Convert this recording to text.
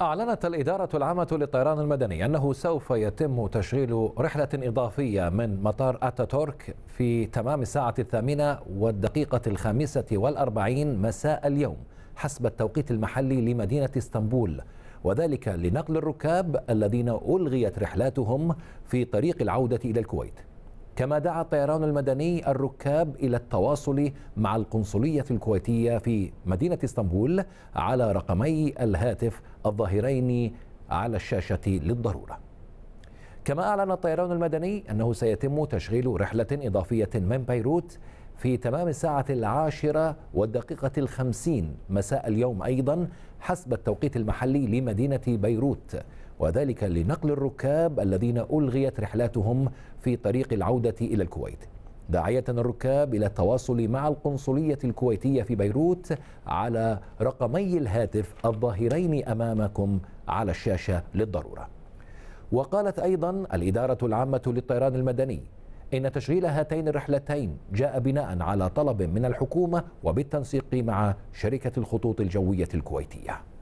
أعلنت الإدارة العامة للطيران المدني أنه سوف يتم تشغيل رحلة إضافية من مطار أتاتورك في تمام الساعة الثامنة والدقيقة الخامسة والأربعين مساء اليوم حسب التوقيت المحلي لمدينة اسطنبول وذلك لنقل الركاب الذين ألغيت رحلاتهم في طريق العودة إلى الكويت كما دعا الطيران المدني الركاب إلى التواصل مع القنصلية الكويتية في مدينة اسطنبول على رقمي الهاتف الظاهرين على الشاشة للضرورة كما أعلن الطيران المدني أنه سيتم تشغيل رحلة إضافية من بيروت في تمام الساعة العاشرة والدقيقة الخمسين مساء اليوم أيضا حسب التوقيت المحلي لمدينة بيروت وذلك لنقل الركاب الذين ألغيت رحلاتهم في طريق العودة إلى الكويت داعية الركاب إلى التواصل مع القنصلية الكويتية في بيروت على رقمي الهاتف الظاهرين أمامكم على الشاشة للضرورة وقالت أيضا الإدارة العامة للطيران المدني إن تشغيل هاتين الرحلتين جاء بناء على طلب من الحكومة وبالتنسيق مع شركة الخطوط الجوية الكويتية